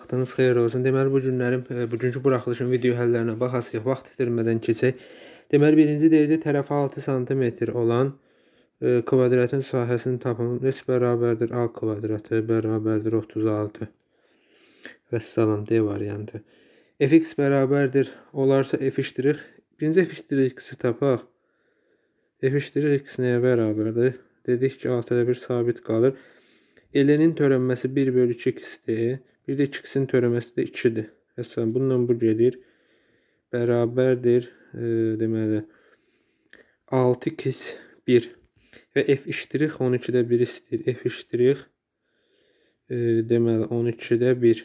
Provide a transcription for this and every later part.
Vaxtınız xeyir olsun. Deməli, bu günlərin, e, bugünkü buraxılışın video həllərinə baxasıyıq. Vaxt itirmədən keçək. Deməli, birinci deyirdi, tərəfi 6 sm olan e, kvadratın sahəsinin tapımı neçə bərabərdir? A kvadratı bərabərdir 36. Vəssalam, D variantı. fx bərabərdir, olarsa f iştirik. Birinci f iştirik x-i tapaq. f iştirik x nəyə bərabərdir? Dedik ki, 6-da 1 sabit qalır. Elenin törənməsi 1 bölü 2 x-dir. Bir də 2-sinin törəməsi də 2-dir. Əslən, bununla bu gedir. Bərabərdir, e, deməli, 6 kis 1 və f iştirik 12-də 1 istəyir. f iştirik, e, deməli, 12-də 1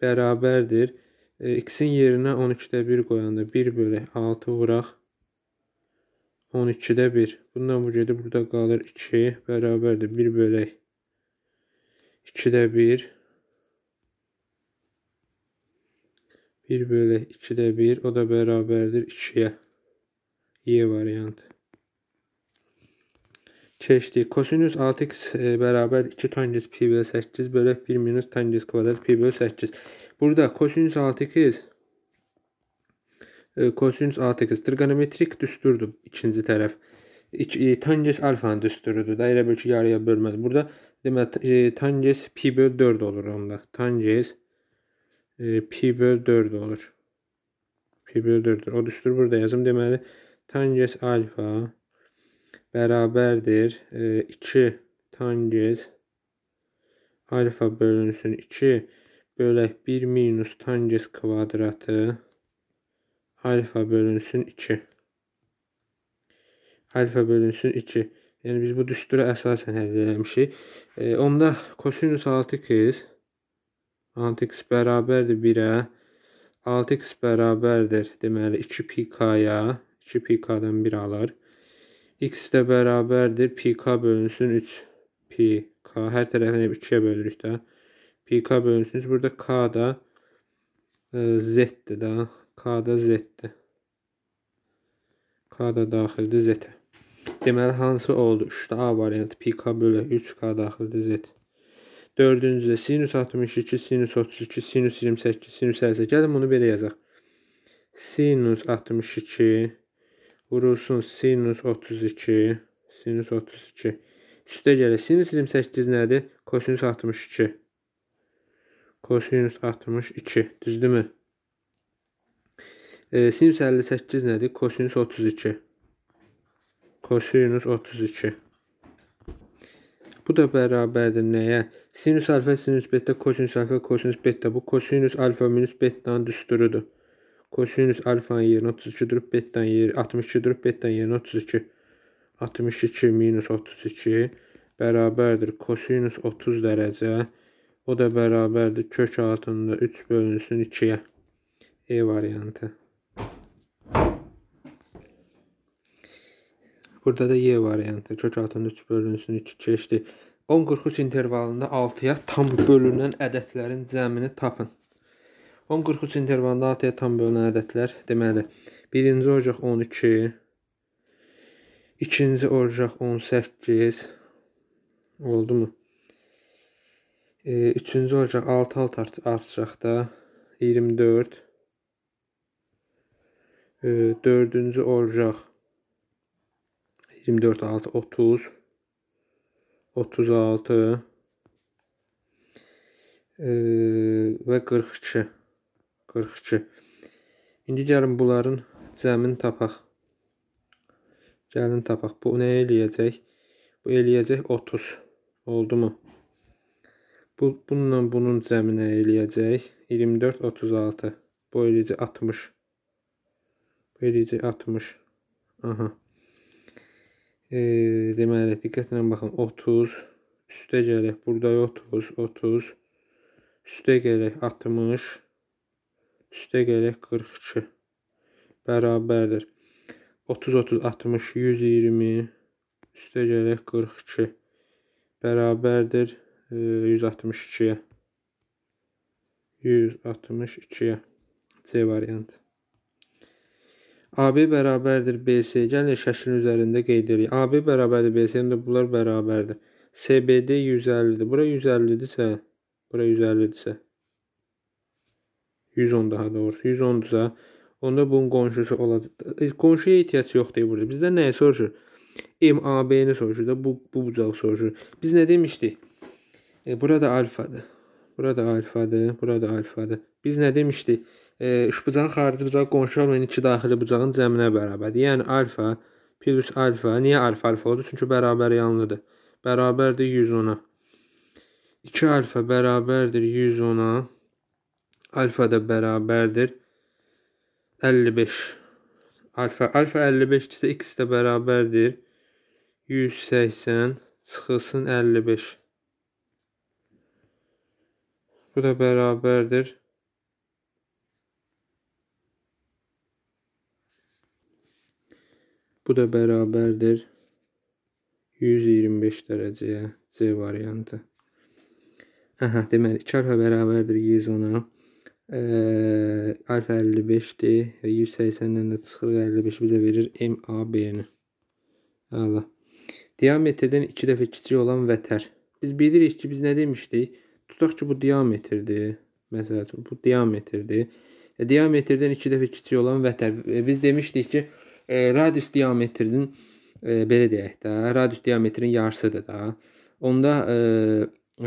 bərabərdir. E, x-in yerinə 12-də 1 qoyanda 1 bölək 6 vuraq. 12-də 1. Bundan bu gedir, burada qalır 2, bərabərdir 1 bölək 2-də 1 1 bölü 2'də 1 o da bərabərdir 2-yə. Y variantı. Keçdik. Kosinüs 6x e, bərabər 2 tangens pi bölü 8 bölü 1 minus tangens kvadrat pi bölü 8. Burada kosinüs 6x e, kosinüs 6x trigonometrik düsturdur ikinci tərəf. İki, e, tangens alfanın düsturudur da elə bir ki yarıya bölməz. Burada demək e, tangens pi bölü 4 olur onda. Tangens e, pi böl 4 olur. Pi böl 4-dür. O düşdür burada yazım. Deməli, tangens alfa bərabərdir. E, 2 tangens alfa bölünsün 2 bölək 1 minus tangens kvadratı alfa bölünsün 2. Alfa bölünsün 2. Yəni biz bu düsturu əsasən həll eləmişik. E, onda kosinus 6 kez 6x bərabərdir 1-ə. 6x bərabərdir, deməli 2 pk-ya, 2 pk-dan 1 alır. x də bərabərdir pk bölünsün 3 pk. Hər tərəfini 2-yə yəni bölürük də. pk bölünsün 3. Burada k da e, z-dir də. k da z-dir. k da daxildir z-ə. Deməli hansı oldu? 3-də a variantı pk bölü 3k daxildir z. Dördüncüdə sinus 62, sinus 32, sinus 28, sinus 58. Gəlin bunu belə yazaq. Sinus 62 vurulsun sinus 32, sinus 32. Üstə gəlir. Sinus 28 nədir? Kosinus 62. Kosinus 62. Düzdürmü? E, sinus 58 nədir? Kosinus 32. Kosinus 32. Bu da bərabərdir nəyə? Sinüs alfa sinüs beta kosinus alfa kosinus beta bu kosinus alfa minus betanın düsturudur. kosinus alfanın yerine 32-dir, betanın yeri 62-dir, betanın yerinə 32. 62 minus 32 bərabərdir kosinüs 30 dərəcə. O da bərabərdir kök altında 3 bölünsün 2 E variantı. Burada da Y variantı kök altında 3 bölünsün 2 keçdi. 10.43 intervalında 6-ya tam bölünən ədədlərin cəmini tapın. 10.43 intervalında 6-ya tam bölünən ədədlər deməli 1-ci ocaq 12, 2-ci ocaq 18 oldu mu? 3-cü e, ocaq 6 alt art artacaqda 24 4-cü e, ocaq 24 6 30 36 e, və 42 42 İndi gəlin bunların cəmin tapaq. Gəlin tapaq. Bu nə eləyəcək? Bu eləyəcək 30. Oldumu? Bu bununla bunun cəminə eləyəcək 24 36. Bu eləyəcək 60. Bu eləyəcək 60. Aha e, deməli diqqətlə baxın 30 üstə gələk burada 30 30 üstə gələk 60 üstə gələk 42 bərabərdir 30 30 60 120 üstə gələk 42 bərabərdir e, 162-yə 162-yə C variantı AB bərabərdir BC. Gəlin şəklin üzərində qeyd edirik. AB bərabərdir BC-nin yəni də bunlar bərabərdir. CBD 150-dir. Bura 150-dirsə, bura 150-dirsə 110 daha doğrusu 110-dursa, onda bunun qonşusu olacaq. E, qonşuya ehtiyac yoxdur burada. Bizdən nəyi soruşur? MAB-ni soruşur da bu bu bucağı soruşur. Biz nə demişdik? E, burada alfadır. Burada alfadır, burada alfadır. Biz nə demişdik? üç-bucağın xarici bucağı qonşu olmayan iki daxili bucağın cəminə bərabərdir. Yəni alfa plus alfa. Niyə alfa alfa oldu? Çünki bərabər yanlıdır. Bərabərdir 110-a. 2 alfa bərabərdir 110-a. Alfa da bərabərdir 55. Alfa alfa 55 isə x də bərabərdir 180 çıxılsın 55. Bu da bərabərdir Bu da bərabərdir 125 dərəcəyə C variantı. Aha, deməli 2 bərabərdir 110-a. E, alfa 55-dir və 180-dən də çıxır 55 bizə verir MAB-ni. Allah. Diametrdən 2 dəfə kiçik olan vətər. Biz bilirik ki, biz nə demişdik? Tutaq ki, bu diametrdir. Məsələn, bu diametrdir. E, diametrdən 2 dəfə kiçik olan vətər. E, biz demişdik ki, e, radius diametrinin e, belə deyək də, radius diametrinin yarısıdır da. Onda e,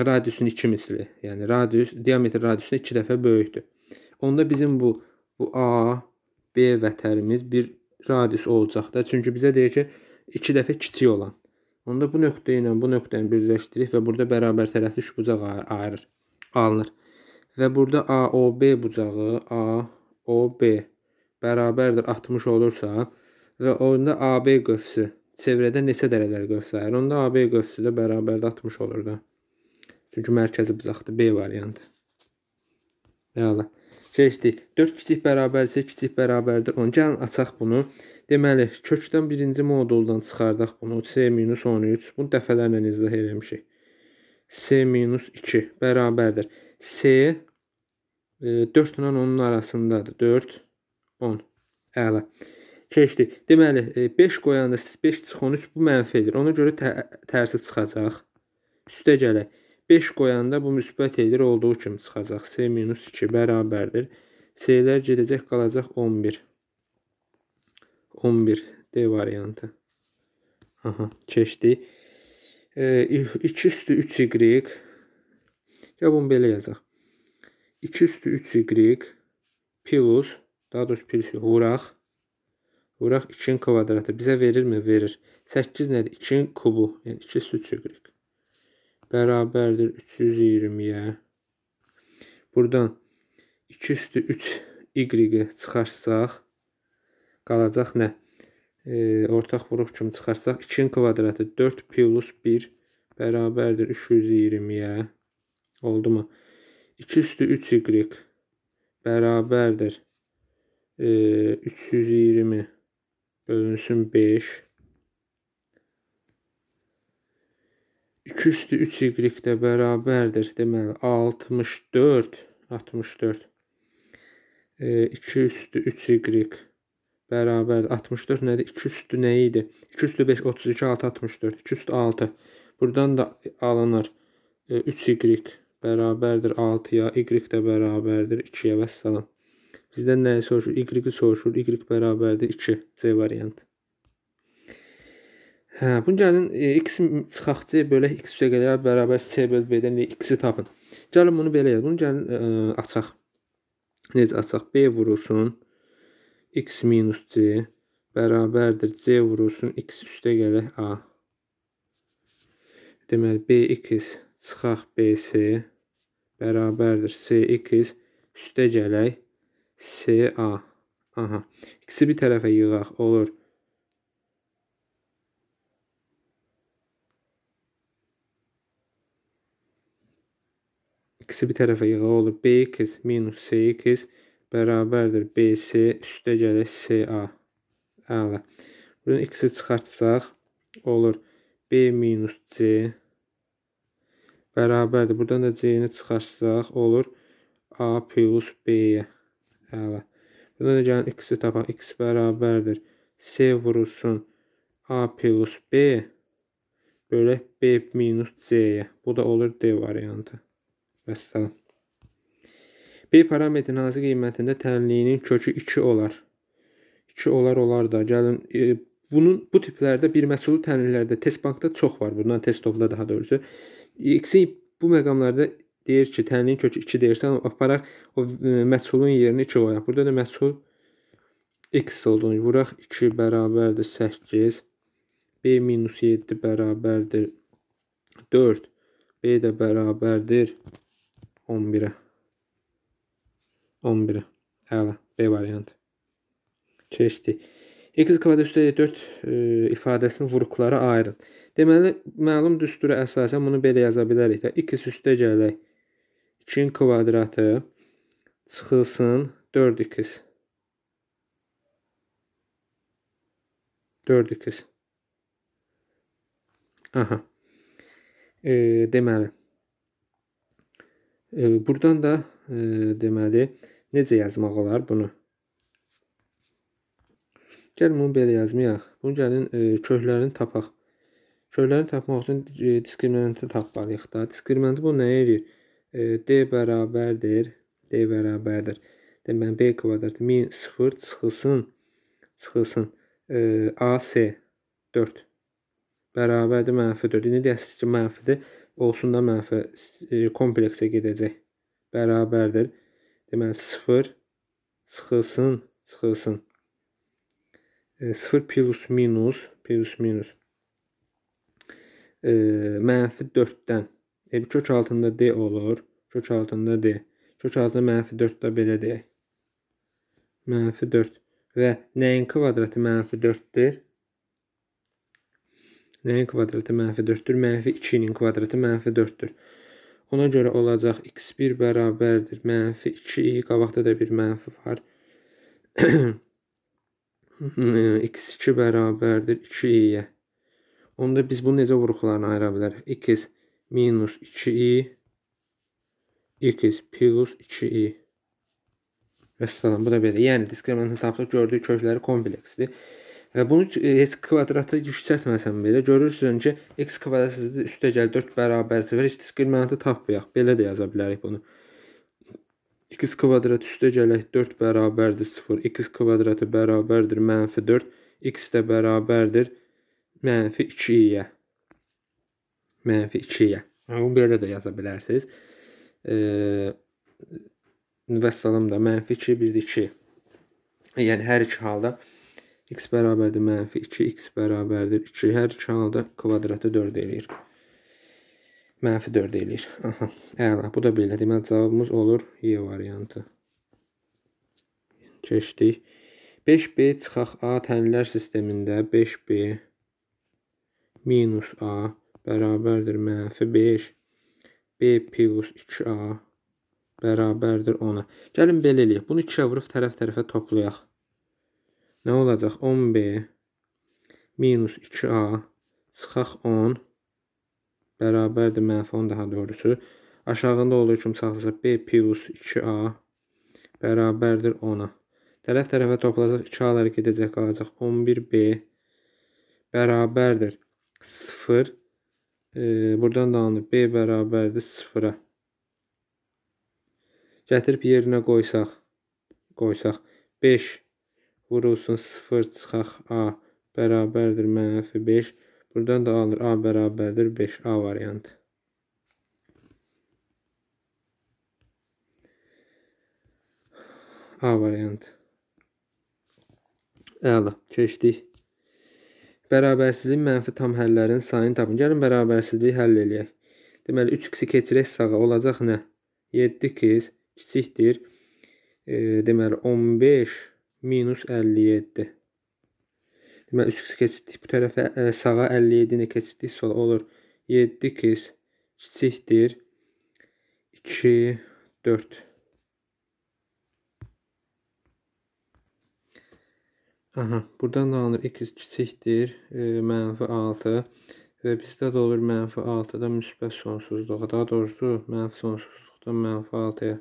radiusun 2 misli, yəni radius diametr radiusuna 2 dəfə böyükdür. Onda bizim bu bu A, B vətərimiz bir radius olacaq da. Çünki bizə deyir ki, 2 dəfə kiçik olan. Onda bu nöqtə ilə bu nöqtəni birləşdiririk və burada bərabər tərəfli üç bucaq ayırır, alınır. Və burada AOB bucağı AOB bərabərdir 60 olursa, və onda AB qövsü çevrədə neçə dərəcəli qövsəyir? Onda AB qövsü də bərabərdə 60 olur da. Çünki mərkəzi bucaqdır. B variantı. Bəli. Keçdik. 4 kiçik bərabərsə kiçik bərabərdir 10. Gəlin açaq bunu. Deməli, kökdən birinci moduldan çıxardaq bunu. C-13. Bunu dəfələrlə izah eləmişik. C-2 bərabərdir. C e, 4 ilə 10-un arasındadır. 4, 10. Əla keçdi. Deməli 5 e, qoyanda siz 5 çıxan 3 bu mənfidir. Ona görə tə tərsi çıxacaq. Üstə gələk. 5 qoyanda bu müsbət edir olduğu kimi çıxacaq. C minus 2 bərabərdir. C-lər gedəcək qalacaq 11. 11 D variantı. Aha, keçdi. 2 e, üstü 3 y. Ya bunu belə yazaq. 2 üstü 3 y plus, daha doğrusu plus vuraq. Vuraq 2-nin kvadratı bizə verirmi? Verir. 8 nədir? 2-nin kubu. Yəni 2 su çəkirik. Bərabərdir 320-yə. Buradan 2 üstü 3 y-i çıxarsaq qalacaq nə? E, ortaq vuruq kimi çıxarsaq 2-nin kvadratı 4 plus 1 bərabərdir 320-yə. Oldu mu? 2 üstü 3 y bərabərdir e, 320 bölünsün 5. 2 üstü 3 y də bərabərdir. Deməli 64 64 e, 2 üstü 3 y bərabərdir. 64 nədir? 2 üstü nə idi? 2 üstü 5 32 6 64. 2 üstü 6. Buradan da alınır. E, 3 y bərabərdir 6-ya, y də bərabərdir 2-yə və salam. Bizdən nəyi soruşur? Y-i soruşur. Y bərabərdir 2. C variantı. Hə, bunu gəlin e, x çıxaq c bölək x üstə qədər bərabər c böl b-dən x-i tapın. Gəlin bunu belə yaz. Bunu gəlin e, açaq. Necə açaq? b vurulsun x minus c bərabərdir c vurulsun x üstə qədər a. Deməli b2 çıxaq bc bərabərdir c2 üstə gələk CA. Aha. İkisi bir tərəfə yığaq. Olur. İkisi bir tərəfə yığaq. Olur. B2 minus C2 bərabərdir. BC üstə gəlir CA. Əla. Bunun ikisi çıxartsaq olur. B minus C bərabərdir. Buradan da C-ni çıxartsaq olur. A plus B-yə. Əla. Hə, Buna da gəlin x-i tapaq. x bərabərdir. C vurulsun A plus B bölək B minus C-yə. Bu da olur D variantı. Vəssalam. B parametrin hansı qiymətində tənliyinin kökü 2 olar? 2 olar olar da. Gəlin e, bunun bu tiplərdə bir məhsulu tənliklərdə test bankda çox var. Bundan test topda daha doğrusu. X-i bu məqamlarda deyir ki, tənliyin kökü 2 deyirsən, aparaq o e, məhsulun yerini 2 qoyaq. Burada da məhsul x olduğunu vuraq. 2 bərabərdir 8. b minus 7 bərabərdir 4. b də bərabərdir 11-ə. 11-ə. Əla, B variantı. Keçdik. X kvadrat üstə 4 e, ifadəsini vuruqlara ayırın. Deməli, məlum düstura əsasən bunu belə yaza bilərik də. X üstə gələk. 2-nin kvadratı çıxılsın 4x. 4x. Aha. E, deməli. E, buradan da e, deməli necə yazmaq olar bunu? Gəlin bunu belə yazmayaq. Bunu gəlin e, köhlərini tapaq. Köhlərini tapmaq üçün e, diskriminantı tapmalıyıq da. Diskriminantı bu nəyə eləyir? D bərabərdir, D bərabərdir. Deməli B kvadrat min 0 çıxılsın, çıxılsın. E, AC 4 bərabərdir mənfi 4. İndi deyəsiniz ki, mənfidir. Olsun da mənfi e, kompleksə gedəcək. Bərabərdir. Deməli 0 çıxılsın, çıxılsın. E, 0 plus minus, plus minus. E, mənfi 4-dən E, kök altında D olur. Kök altında D. Kök altında mənfi 4-də belə deyək. Mənfi 4. Və nəyin kvadratı mənfi 4-dir? Nəyin kvadratı mənfi 4-dür? Mənfi 2-nin kvadratı mənfi 4-dür. Ona görə olacaq x1 bərabərdir. Mənfi 2, qabaqda da bir mənfi var. x2 bərabərdir 2i-yə. Onda biz bunu necə vuruqlarına ayıra bilərik? 2 minus 2i x plus 2i və salam bu da belə. Yəni diskriminantı tapdıq, gördük kökləri kompleksdir. Və bunu heç kvadratı yüksəltməsəm belə görürsün ki, x kvadrat üstə gəl 4 bərabər 0 heç diskriminantı tapmayaq. Belə də yaza bilərik bunu. x kvadrat üstə gələk 4 bərabərdir 0, x kvadratı bərabərdir -4, x də bərabərdir -2-yə mənfi 2-yə. Yəni, belə də yaza bilərsiniz. E, vəssalam da mənfi 2, bir də 2. Yəni, hər iki halda x bərabərdir mənfi 2, x bərabərdir 2. Hər iki halda kvadratı 4 eləyir. Mənfi 4 eləyir. Aha, əla. Bu da belə. Deməli, cavabımız olur Y variantı. Keçdik. 5B çıxaq A tənlər sistemində 5B minus A bərabərdir mənfi 5. B plus 2A bərabərdir 10-a. Gəlin belə eləyək. Bunu 2-yə vurub tərəf-tərəfə toplayaq. Nə olacaq? 10B minus 2A çıxaq 10 bərabərdir mənfi 10 daha doğrusu. Aşağında olduğu kimi saxlasaq B plus 2A bərabərdir 10-a. Tərəf-tərəfə toplasaq 2A-lar gedəcək qalacaq 11B bərabərdir 0 e, buradan dalanır. B bərabərdir 0-a. Gətirib yerinə qoysaq, qoysaq 5 vurulsun 0 çıxaq A bərabərdir mənfi 5. Buradan da alınır A bərabərdir 5 A variantı. A variantı. Əla, keçdik. Bərabərsizlik mənfi tam həllərin sayını tapın. Gəlin bərabərsizliyi həll eləyək. Deməli 3x-i keçirək sağa olacaq nə? 7x kiçikdir. E, deməli 15 minus 57. Deməli 3x-i keçirdik bu tərəfə ə, e, sağa 57 ilə keçirdik sola olur. 7x kiçikdir. 2 4 Aha, buradan da alınır. X kiçikdir. E, mənfi 6. Və bizdə də olur mənfi 6-da müsbət sonsuzluğa. Daha doğrusu mənfi sonsuzluqdan mənfi 6-ya.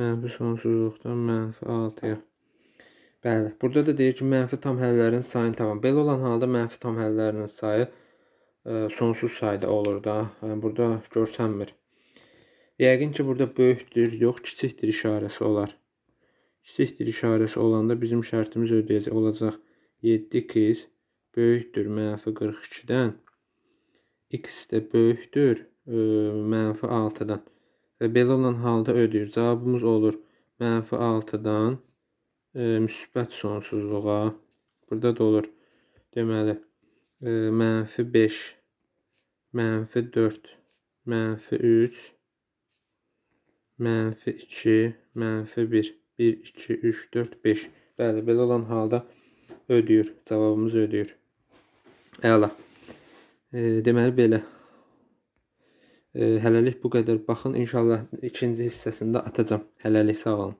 Mənfi sonsuzluqdan mənfi 6-ya. Bəli, burada da deyir ki, mənfi tam həllərin sayını tapın. Belə olan halda mənfi tam həllərinin sayı ə, e, sonsuz sayda olur da. Yəni burada görsənmir. Yəqin ki, burada böyükdür, yox kiçikdir işarəsi olar kiçikdir işarəsi olanda bizim şərtimiz ödəyəcək olacaq 7x böyükdür mənfi 42-dən x də böyükdür ə, e, mənfi 6-dan və belə olan halda ödəyir. Cavabımız olur mənfi 6-dan e, müsbət sonsuzluğa burada da olur deməli ə, e, mənfi 5 mənfi 4 mənfi 3 mənfi 2 mənfi 1 1, 2, 3, 4, 5. Bəli, belə olan halda ödəyir. Cavabımız ödəyir. Əla. E, deməli belə. E, hələlik bu qədər. Baxın, inşallah ikinci hissəsində atacam. Hələlik sağ olun.